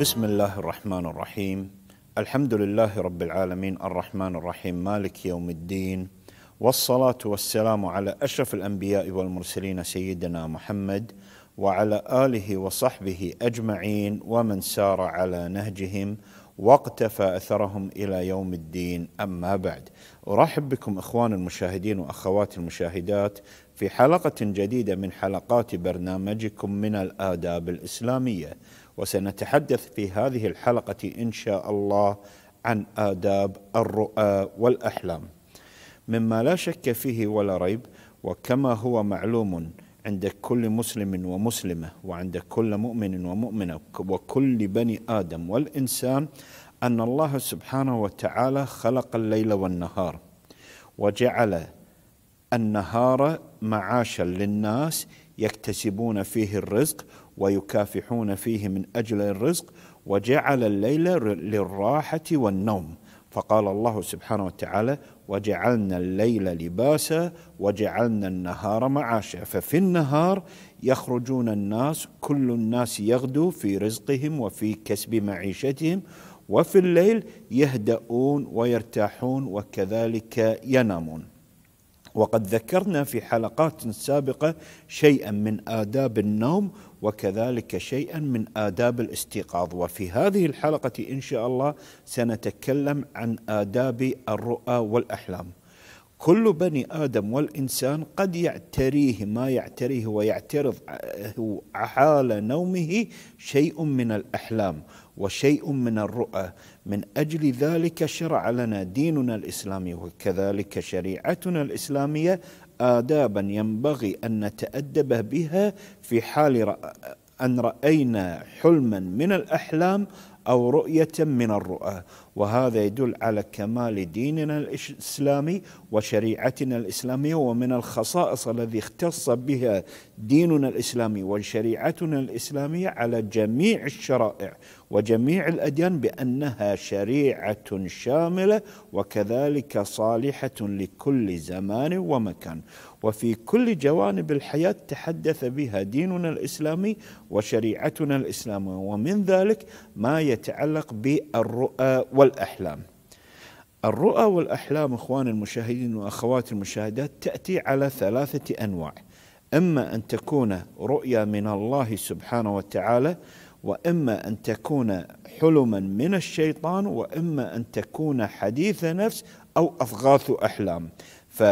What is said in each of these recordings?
بسم الله الرحمن الرحيم الحمد لله رب العالمين الرحمن الرحيم مالك يوم الدين والصلاه والسلام على اشرف الانبياء والمرسلين سيدنا محمد وعلى اله وصحبه اجمعين ومن سار على نهجهم واقتفى اثرهم الى يوم الدين اما بعد ارحب بكم اخوان المشاهدين واخوات المشاهدات في حلقه جديده من حلقات برنامجكم من الاداب الاسلاميه وسنتحدث في هذه الحلقة إن شاء الله عن آداب الرؤى والأحلام مما لا شك فيه ولا ريب وكما هو معلوم عند كل مسلم ومسلمة وعند كل مؤمن ومؤمنة وكل بني آدم والإنسان أن الله سبحانه وتعالى خلق الليل والنهار وجعل النهار معاشا للناس يكتسبون فيه الرزق ويكافحون فيه من اجل الرزق وجعل الليل للراحه والنوم فقال الله سبحانه وتعالى وجعلنا الليل لباسا وجعلنا النهار معاشا ففي النهار يخرجون الناس كل الناس يغدو في رزقهم وفي كسب معيشتهم وفي الليل يهدؤون ويرتاحون وكذلك ينامون وقد ذكرنا في حلقات سابقه شيئا من آداب النوم وكذلك شيئا من آداب الاستيقاظ وفي هذه الحلقه ان شاء الله سنتكلم عن آداب الرؤى والاحلام. كل بني آدم والإنسان قد يعتريه ما يعتريه ويعترض حال نومه شيء من الأحلام وشيء من الرؤى من أجل ذلك شرع لنا ديننا الإسلامي وكذلك شريعتنا الإسلامية آدابا ينبغي أن نتأدب بها في حال أن رأينا حلما من الأحلام أو رؤية من الرؤى وهذا يدل على كمال ديننا الإسلامي وشريعتنا الإسلامية ومن الخصائص الذي اختص بها ديننا الإسلامي وشريعتنا الإسلامية على جميع الشرائع وجميع الأديان بأنها شريعة شاملة وكذلك صالحة لكل زمان ومكان وفي كل جوانب الحياة تحدث بها ديننا الإسلامي وشريعتنا الإسلامية ومن ذلك ما يتعلق بالرؤى والاحلام. الرؤى والاحلام اخواني المشاهدين واخواتي المشاهدات تاتي على ثلاثه انواع. اما ان تكون رؤيا من الله سبحانه وتعالى واما ان تكون حلما من الشيطان واما ان تكون حديث نفس او اضغاث احلام. ف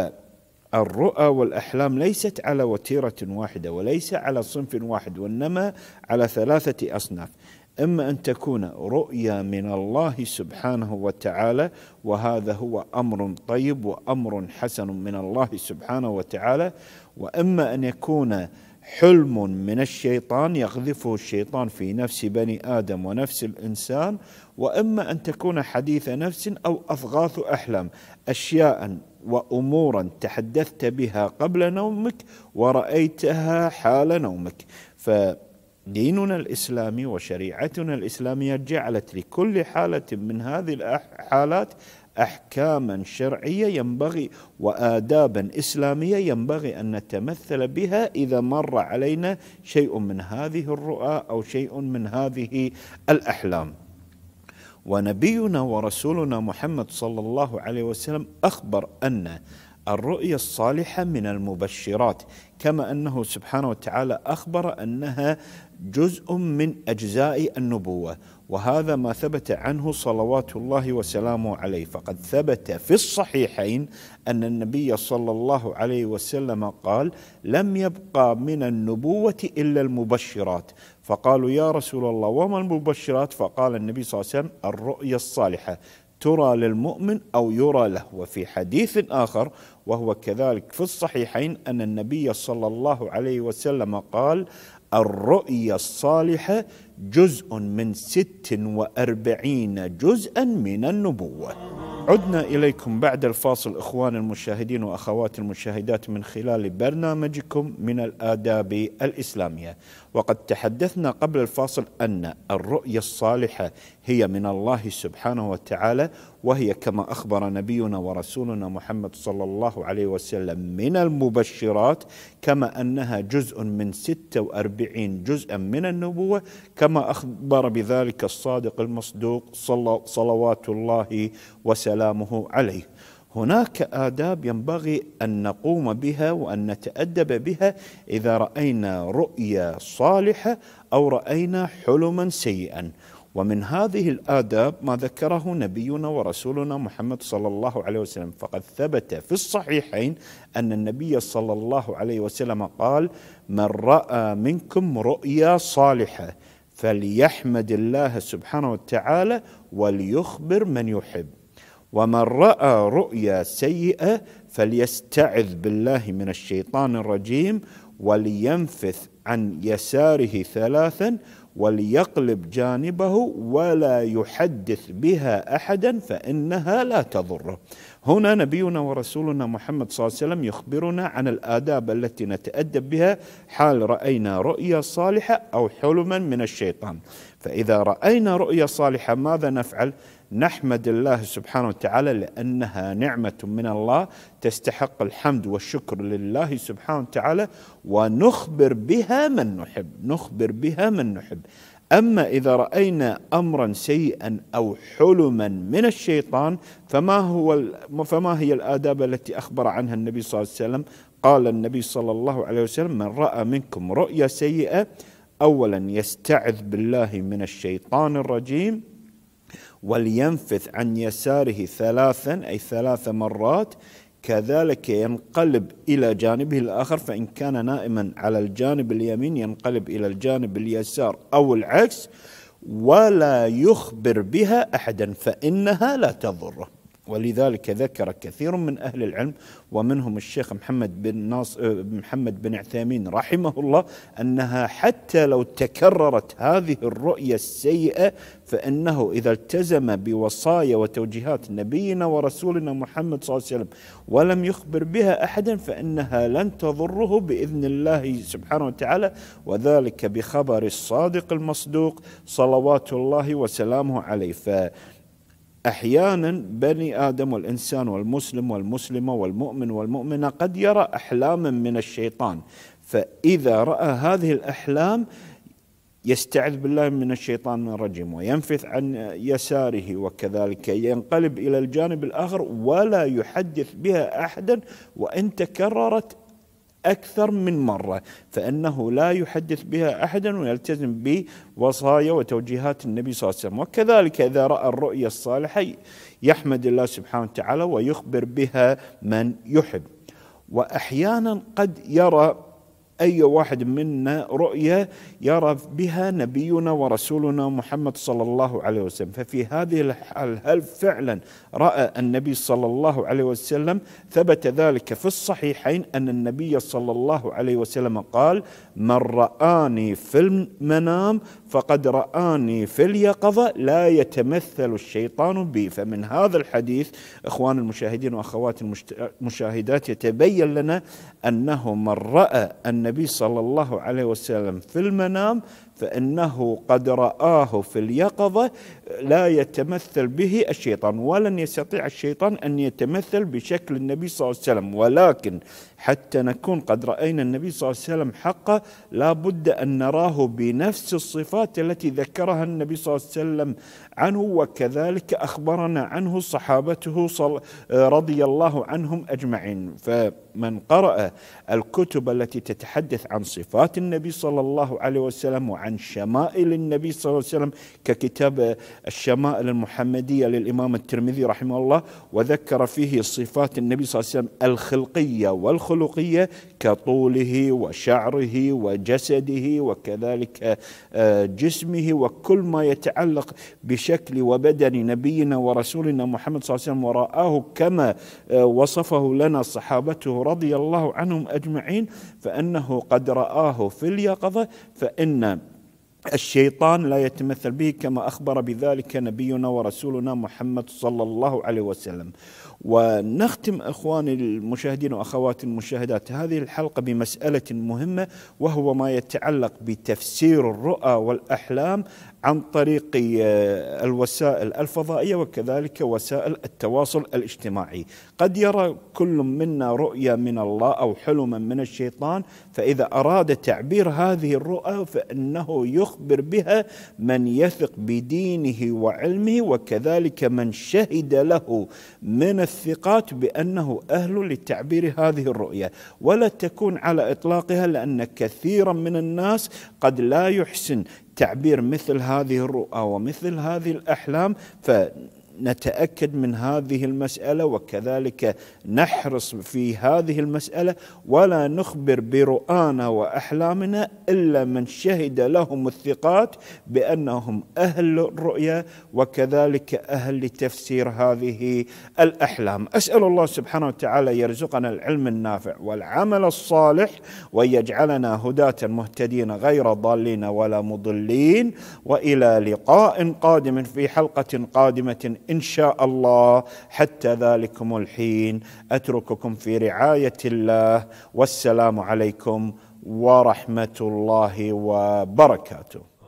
الرؤى والاحلام ليست على وتيره واحده وليس على صنف واحد وانما على ثلاثه اصناف اما ان تكون رؤيا من الله سبحانه وتعالى وهذا هو امر طيب وامر حسن من الله سبحانه وتعالى واما ان يكون حلم من الشيطان يقذفه الشيطان في نفس بني ادم ونفس الانسان واما ان تكون حديث نفس او اضغاث احلام اشياء وامورا تحدثت بها قبل نومك ورايتها حال نومك ف ديننا الاسلامي وشريعتنا الاسلاميه جعلت لكل حاله من هذه الحالات احكاما شرعيه ينبغي وادابا اسلاميه ينبغي ان نتمثل بها اذا مر علينا شيء من هذه الرؤى او شيء من هذه الاحلام. ونبينا ورسولنا محمد صلى الله عليه وسلم اخبر ان الرؤيا الصالحه من المبشرات كما انه سبحانه وتعالى اخبر انها جزء من أجزاء النبوة وهذا ما ثبت عنه صلوات الله وسلامه عليه فقد ثبت في الصحيحين أن النبي صلى الله عليه وسلم قال لم يبقى من النبوة إلا المبشرات فقالوا يا رسول الله وما المبشرات فقال النبي صلى الله عليه وسلم الرؤيا الصالحة ترى للمؤمن او يرى له وفي حديث اخر وهو كذلك في الصحيحين ان النبي صلى الله عليه وسلم قال الرؤيا الصالحه جزء من ست واربعين جزءا من النبوه عدنا إليكم بعد الفاصل إخوان المشاهدين وأخوات المشاهدات من خلال برنامجكم من الآداب الإسلامية وقد تحدثنا قبل الفاصل أن الرؤية الصالحة هي من الله سبحانه وتعالى وهي كما أخبر نبينا ورسولنا محمد صلى الله عليه وسلم من المبشرات كما أنها جزء من 46 جزءا من النبوة كما أخبر بذلك الصادق المصدوق صلوات الله وسلم كلامه عليه هناك آداب ينبغي أن نقوم بها وأن نتأدب بها إذا رأينا رؤيا صالحة أو رأينا حلما سيئا ومن هذه الآداب ما ذكره نبينا ورسولنا محمد صلى الله عليه وسلم فقد ثبت في الصحيحين أن النبي صلى الله عليه وسلم قال من رأى منكم رؤيا صالحة فليحمد الله سبحانه وتعالى وليخبر من يحب ومن راى رؤيا سيئه فليستعذ بالله من الشيطان الرجيم ولينفث عن يساره ثلاثا وليقلب جانبه ولا يحدث بها احدا فانها لا تضره. هنا نبينا ورسولنا محمد صلى الله عليه وسلم يخبرنا عن الاداب التي نتادب بها حال راينا رؤيا صالحه او حلما من الشيطان. فاذا راينا رؤيا صالحه ماذا نفعل؟ نحمد الله سبحانه وتعالى لأنها نعمة من الله تستحق الحمد والشكر لله سبحانه وتعالى ونخبر بها من نحب نخبر بها من نحب أما إذا رأينا أمرا سيئا أو حلما من الشيطان فما, هو فما هي الآداب التي أخبر عنها النبي صلى الله عليه وسلم قال النبي صلى الله عليه وسلم من رأى منكم رؤيا سيئة أولا يستعذ بالله من الشيطان الرجيم ولينفث عن يساره ثلاثا أي ثلاث مرات كذلك ينقلب إلى جانبه الآخر فإن كان نائما على الجانب اليمين ينقلب إلى الجانب اليسار أو العكس ولا يخبر بها أحدا فإنها لا تضره ولذلك ذكر كثير من أهل العلم ومنهم الشيخ محمد بن ناص آه، محمد بن عثيمين رحمه الله أنها حتى لو تكررت هذه الرؤية السيئة فإنه إذا التزم بوصايا وتوجيهات نبينا ورسولنا محمد صلى الله عليه وسلم ولم يخبر بها أحدا فإنها لن تضره بإذن الله سبحانه وتعالى وذلك بخبر الصادق المصدوق صلوات الله وسلامه عليه ف احيانا بني ادم والانسان والمسلم والمسلمه والمؤمن والمؤمنه قد يرى احلاما من الشيطان فاذا راى هذه الاحلام يستعذ بالله من الشيطان الرجيم وينفث عن يساره وكذلك ينقلب الى الجانب الاخر ولا يحدث بها احدا وان تكررت أكثر من مرة فإنه لا يحدث بها أحدا ويلتزم بوصايا وتوجيهات النبي صلى الله عليه وسلم وكذلك إذا رأى الرؤيا الصالحة يحمد الله سبحانه وتعالى ويخبر بها من يحب وأحيانا قد يرى أي واحد منا رؤية يرى بها نبينا ورسولنا محمد صلى الله عليه وسلم ففي هذه الحال هل فعلا رأى النبي صلى الله عليه وسلم ثبت ذلك في الصحيحين أن النبي صلى الله عليه وسلم قال من رآني في المنام فقد رآني في اليقظة لا يتمثل الشيطان بي فمن هذا الحديث إخوان المشاهدين وأخوات المشاهدات يتبين لنا أنه من رأى النبي النبي صلى الله عليه وسلم في المنام فإنه قد رآه في اليقظة لا يتمثل به الشيطان ولن يستطيع الشيطان أن يتمثل بشكل النبي صلى الله عليه وسلم ولكن حتى نكون قد رأينا النبي صلى الله عليه وسلم حقه لا بد أن نراه بنفس الصفات التي ذكرها النبي صلى الله عليه وسلم عنه وكذلك أخبرنا عنه صحابته صل رضي الله عنهم أجمعين فمن قرأ الكتب التي تتحدث عن صفات النبي صلى الله عليه وسلم وعن عن شمائل النبي صلى الله عليه وسلم ككتاب الشمائل المحمدية للإمام الترمذي رحمه الله وذكر فيه صفات النبي صلى الله عليه وسلم الخلقية والخلقية كطوله وشعره وجسده وكذلك آه، جسمه وكل ما يتعلق بشكل وبدن نبينا ورسولنا محمد صلى الله عليه وسلم ورآه كما آه، وصفه لنا صحابته رضي الله عنهم أجمعين فأنه قد رآه في اليقظة فإن الشيطان لا يتمثل به كما اخبر بذلك نبينا ورسولنا محمد صلى الله عليه وسلم ونختم اخواني المشاهدين واخواتي المشاهدات هذه الحلقه بمساله مهمه وهو ما يتعلق بتفسير الرؤى والاحلام عن طريق آه، الوسائل الفضائيه وكذلك وسائل التواصل الاجتماعي، قد يرى كل منا رؤيا من الله او حلما من الشيطان، فاذا اراد تعبير هذه الرؤى فانه يخبر بها من يثق بدينه وعلمه وكذلك من شهد له من الثقات بانه اهل لتعبير هذه الرؤيه ولا تكون على اطلاقها لان كثيرا من الناس قد لا يحسن تعبير مثل هذه الرؤى ومثل هذه الاحلام ف نتاكد من هذه المساله وكذلك نحرص في هذه المساله ولا نخبر برؤانا واحلامنا الا من شهد لهم الثقات بانهم اهل الرؤيه وكذلك اهل لتفسير هذه الاحلام. اسال الله سبحانه وتعالى يرزقنا العلم النافع والعمل الصالح ويجعلنا هداة مهتدين غير ضالين ولا مضلين والى لقاء قادم في حلقه قادمه ان شاء الله حتى ذلكم الحين اترككم في رعايه الله والسلام عليكم ورحمه الله وبركاته